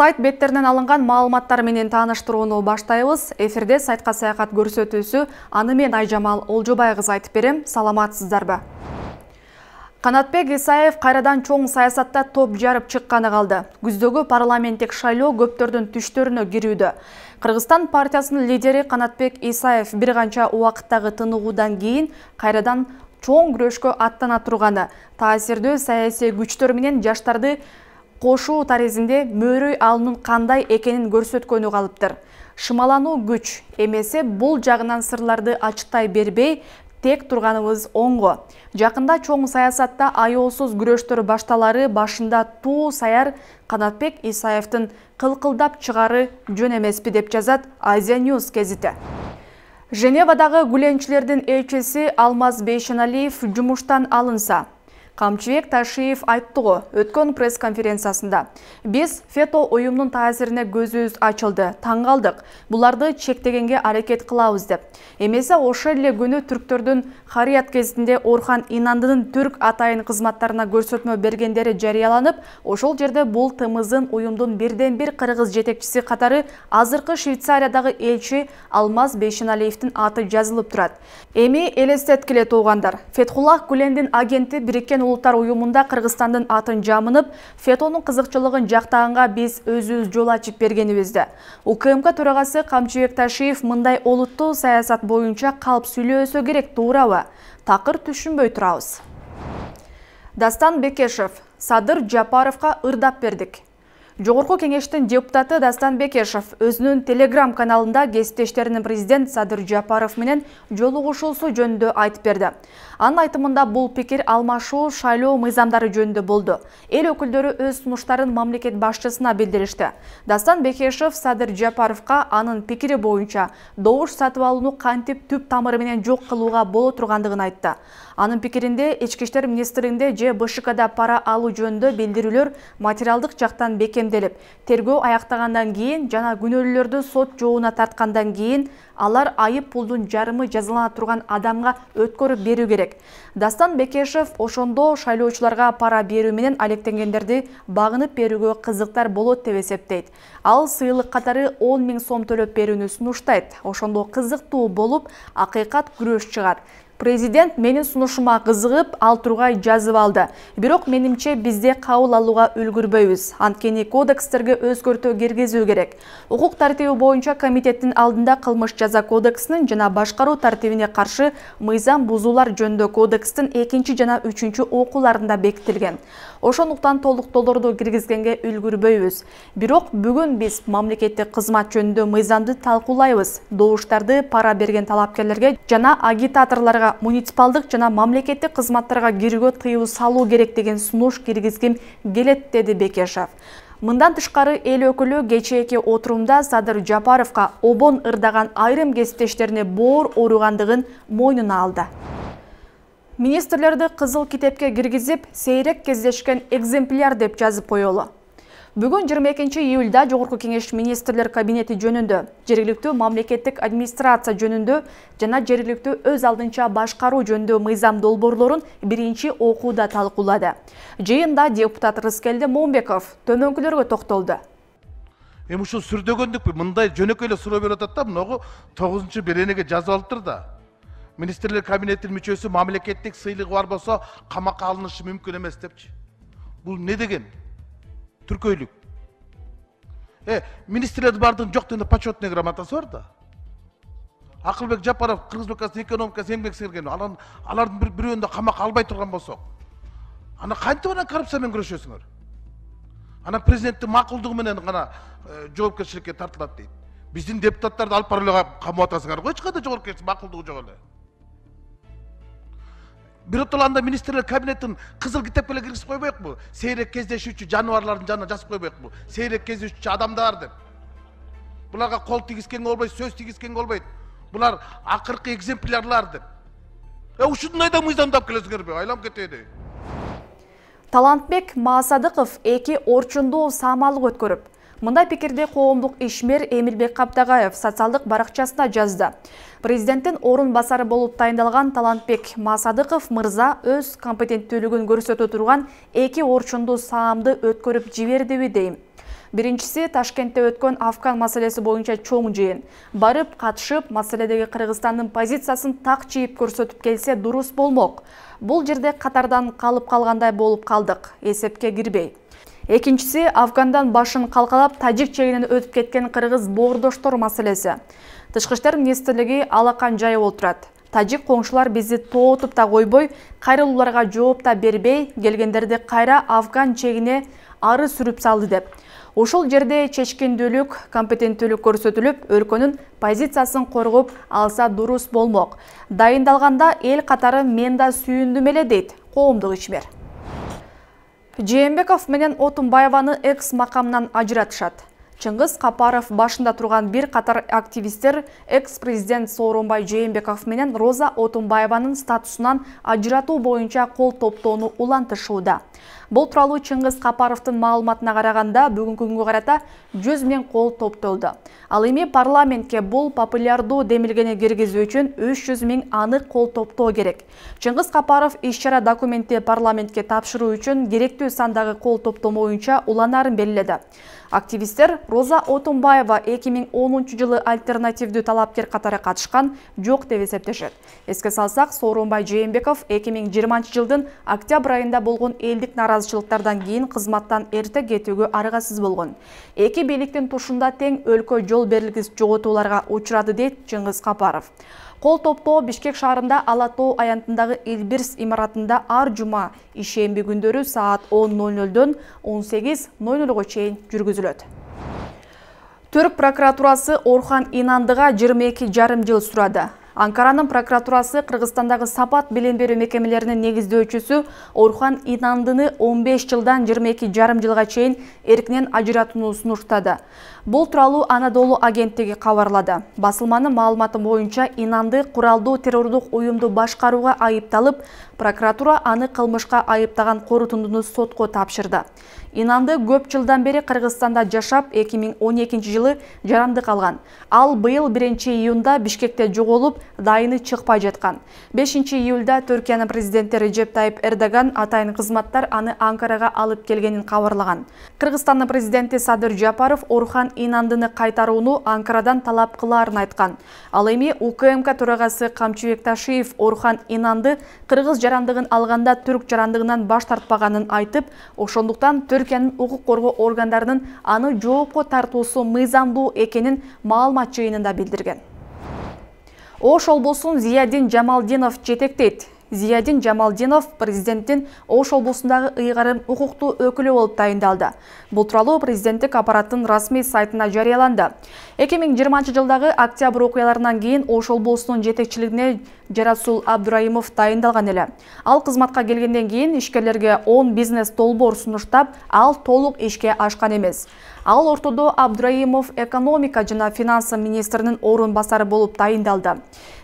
сайт беттерінен алынған маалыматтар менен тааныштырууну баштайбыз эфирде сайтқа саякат көрсөтүүсү аны мен айжамал олжобайқызы айтып берем саламатсыздарбы Канатбек Исаев қайрадан чоң саясатта топ жарып шыққаны қалды. Күздегі парламенттік шайлоо көптөрдүн түштөрүнө кирүүдө. Қырғызстан партиясынын лидері Канатбек Исаев бир канча уақыттағы тыныгуудан кейін қайрадан чоң күрөшкө аттана турганы таасирдүү саясий күчтөр менен жаштарды кошуу таризинде мөөрөй алынын кандай экенин көрсөткөнү калыптыр шымалануу күч эмесе бул жагынан сырларды ачыктай бербей тек турганыбыз оңго жакында чоң саясатта аеосуз күрөштөр башталары башында туу саяр канатбек исаевдин кылкылдап чыгары жөн эмеспи деп жазат азия ньюс гезити женевадагы гүленчилердин элчиси алмаз бейшеналиев жумуштан алынса Қамчыбек Ташиев айтты өткен пресс-конференциясында. Біз фето ойымның тазіріне көз өз ашылды, таңғалдық, бұларды чектегенге арекет қылауыз деп. Емесе, ошы эле күні түріктердің харият кезінде Орхан Инандының түрк атайын қызматтарына көрсөтмө бергендері жарияланып, ошол жерде бұл тымызын ойымдың бірден бір қырғыз жетекшісі қатары азырқы Швейцариядағы елші Алмаз Бешиналиевтің аты жазылып тұрады. Эми елестеткіле тоғандар, Фетхуллах Гүлендин агенті біріккен ұлттар ұйымында Қырғызстанның атын жамынып, ФЕТОның қызықшылығын жақтағанға біз өз-өз жол ашып өзді. УКМК төрағасы Қамчыбек Ташиев мындай олуттуу саясат боюнча қалып өсі керек туурабы? Тақыр түшүнбөй турабыз. Дастан Бекешев, Садыр Жапаровқа ырдап бердік. жогорку кеңештин депутаты дастан Бекешев өзүнүн Telegram каналында кесиптештеринин президент садыр жапаров менен жолугушуусу жөнүндө айтып берди анын айтымында бул пикир алмашуу шайлоо мыйзамдары жөнүндө болду эл өкүлдөрү өз сунуштарын мамлекет башчысына билдиришти дастан Бекешев садыр жапаровго анын пикири боюнча добуш сатып алууну кантип түп тамыры менен жок кылууга боло тургандыгын айтты анын пикиринде ички иштер министринде же бшкда пара алуу жөнүндө билдирүүлөр материалдык жактан бекем тергөө аяктагандан кийин жана күнөөлүүлөрдү сот жообуна тарткандан кийин алар айып пулдун жарымы жазалана турган адамга өткөрүп берүү керек дастан бекешев ошондо шайлоочуларга пара берүү менен алектенгендерди багынып берүүгө кызыктар болот деп эсептейт ал сыйлык катары он миң сом төлөп берүүнү сунуштайт ошондо кызыктуу болуп акыйкат күрөш чыгат президент менин сунушума кызыгып ал тургай жазып алды бирок менимче бизде кабыл алууга үлгүрбөйбүз анткени кодекстерге өзгөртүү киргизүү керек укук тартиби боюнча комитеттин алдында кылмыш жаза кодексинин жана башкаруу тартибине каршы мыйзам бузуулар жөнүндө кодекстин экинчи жана үчүнчү окууларында бекитилген ошондуктан толуктоолорду киргизгенге үлгүрбөйбүз бирок бүгүн биз мамлекеттик кызмат жөнүндө мыйзамды талкуулайбыз добуштарды пара берген талапкерлерге жана агитаторлорго муниципалдык жана мамлекеттик кызматтарга кирүүгө тыюу салуу керек деген сунуш киргизгим келет деди бекешев мындан тышкары эл өкүлү кечээки отурумда садыр жапаровго обон ырдаган айрым кесиптештерине боор ооругандыгын мойнуна алды министрлерді қызыл китепке кіргізіп сейрек кездешкен экземпляр деп жазып қойылы бүгін 22 июлда жоғырқы кеңеш министрлер кабинети жөнінді, жергілікті мамлекеттік администрация жөнінді, жана жергиликтүү өз алдынча башкаруу жөнүндө мыйзам долбоорлорун биринчи окууда талкуулады жыйында депутат Рыскелді момбеков төмөнкүлөргө токтолду эми ушул сүрдөгөндүкпү мындай жөнөкөй эле суроо берип атат да 9 беренеге жазып министрлер кабинетінің мүшесі мемлекеттік сыйлығы бар болса қамаққа алынышы мүмкін емес депші бұл не деген түркөйлүк э министрлердің баардыгынын жок дегенде почетный грамотасы бар да акылбек жапаров кыргызбек акасынын экономикасы эмгек сиңирген алардын алардын бирөөнү да камакка албай турган болсақ ана кантип анан коррупция менен күрөшөсүңөр анан президенттин макулдугу менен гана э, жоопкерчиликке тартылат дейт биздин депутаттарды алып барып эле камап ғой ешқандай эч кандай жоқ макулдугу жок бир биротоланда министрлер кабинетин кызыл китепке эле киргизип койбойкпу сейрек кездешүүчү жаныбарлардын жанына жазып койбойкпу сейрек кездешүүчү адамдар деп буларга кол тийгизгенге болбойт сөз тийгизгенге болбойт булар акыркы экземплярлар деп э ушундай да мыйзамдап келесиңерби айланып кетейин талантбек маасадыков эки орчундуу саамалык өткөрүп мындай пикирде коомдук ишмер эмилбек Каптагаев социалдык баракчасына жазды президенттин орун басары болуп тайындалган талантбек масадыков мырза өз компетенттүүлүгүн көрсөтө турган эки орчундуу саамды өткөрүп жибердиби дейм биринчиси ташкентте өткөн афган маселеси боюнча чоң жыйын барып катышып маселедеги кыргызстандын позициясын так чийип көрсөтүп келсе дурус болмок бул жерде катардан калып калгандай болуп калдык эсепке кирбей экинчиси афгандан башын калкалап тажик чегинен өтүп кеткен кыргыз боордоштор маселеси тышкы иштер министрлиги алакан жайып отурат тажик коңшулар бизди тоотуп да койбой кайрылууларга жооп да бербей келгендерди кайра афган чегине ары сүрүп салды деп ошол жерде чечкиндүүлүк компетенттүүлүк көрсөтүлүп өлкөнүн позициясын коргоп алса дурус болмок дайындалганда эл катары мен да сүйүндүм эле дейт коомдук ишмер жээнбеков менен отунбаеваны экс макамынан ажыратышат Чыңғыз Қапаров башында тұрған бір қатар активистер экс-президент Сорумбай Жээнбеков менен Роза статусынан статусунан бойынша қол кол топтоону улантышууда. Бұл тұралу Чыңғыз Қапаровтың маалыматына қарағанда бүгін күнгі қарата 100 мен қол топтолды. Ал еме парламентке бұл популярдуу демилгени киргизүү үшін 300 мен анық қол топтоо керек. Чыңғыс Қапаров иш-чара парламентке тапшыруу үшін керекті сандагы қол топтоо ойынша уланарын белгиледи. роза отунбаева эки миң онунчу жылы альтернативдүү талапкер катары катышкан жок деп эсептешет эске салсак сооронбай жээнбеков эки миң жыйырманчы жылдын октябрь айында болгон элдик нааразычылыктардан кийин кызматтан эрте кетүүгө аргасыз болгон эки бийликтин тушунда тең өлкө жол берилгис жоготууларга учурады дейт чыңгыз капаров кол топтоо бишкек шаарында ала тоо аянтындагы илбирс имаратында ар жума ишемби күндөрү саат он нөл нөлдөн он сегиз нөл нөлго чейин жүргүзүлөт Түрік прокуратурасы Орхан Инандыға 22 жарым жыл сұрады. Анкараның прокуратурасы Қырғыстандағы сапат білім беру мекемелерінің өтшісі Орхан Инандыны 15 жылдан 22 жарым жылға чейин ажыратын ажыратууну сунуштады. бул тууралуу анадолу агенттиги кабарлады басылманын маалыматы боюнча инанды куралдуу террордук уюмду башкарууга айыпталып прокуратура аны кылмышка айыптаган корутундуну сотко тапшырды инанды көп жылдан бери кыргызстанда жашап 2012 жылы жарандык алган ал быйыл 1 июнда бишкекте жоголуп дайыны чыкпай жаткан 5 июлда түркиянын президенти режеп тайып эрдоган атайын кызматтар аны анкарага алып келгенин кабарлаган кыргызстандын президенти садыр жапаров Орхан инандыны кайтарууну анкарадан талап кылаарын айткан ал эми укмк төрагасы камчыбек ташиев орхан инанды кыргыз жарандыгын алганда түрк жарандыгынан баш тартпаганын айтып ошондуктан түркиянын укук коргоо органдарынын аны жоопко тартуусу мыйзамдуу экенин маалымат жыйынында билдирген ош облусун зиядин жамалдинов жетектейт зиядин жамалдинов президенттин ош облусундагы ыйгарым укуктуу өкүлү болуп тайындалды. бул тууралуу президенттик аппараттын расмий сайтына жарыяланды 2020 жылдагы октябрь окуяларынан кийин ош облусунун жетекчилигине жарасул абдраимов дайындалган эле ал кызматка келгенден кийин ишкерлерге 10 бизнес толбор сунуштап ал толук ишке ашкан эмес ал ортодо абдраимов экономика жана финансы министринин орун басары болуп дайындалды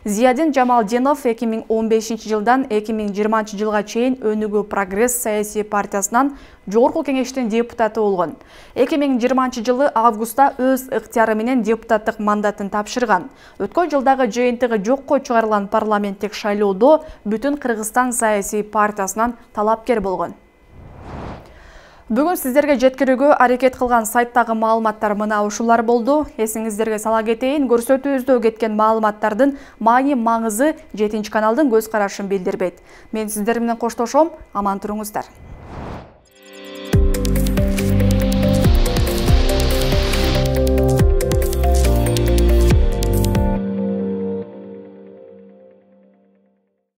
зиядин Жамалденов 2015 жылдан 2020 жылга чейин өнүгүү прогресс саясий партиясынан жогорку кеңештин депутаты болгон эки миң жыйырманчы жылы августта өз ыктыяры менен депутаттык мандатын тапшырган өткөн жылдагы жыйынтыгы жокко чыгарылган парламенттик шайлоодо бүтүн кыргызстан саясий партиясынан талапкер болгон бүгүн сиздерге жеткирүүгө аракет кылган сайттагы маалыматтар мына ушулар болду эсиңиздерге сала кетейин көрсөтүүбүздө кеткен маалыматтардын маани маңызы жетинчи каналдын көз карашын билдирбейт мен сиздер менен коштошом аман туруңуздар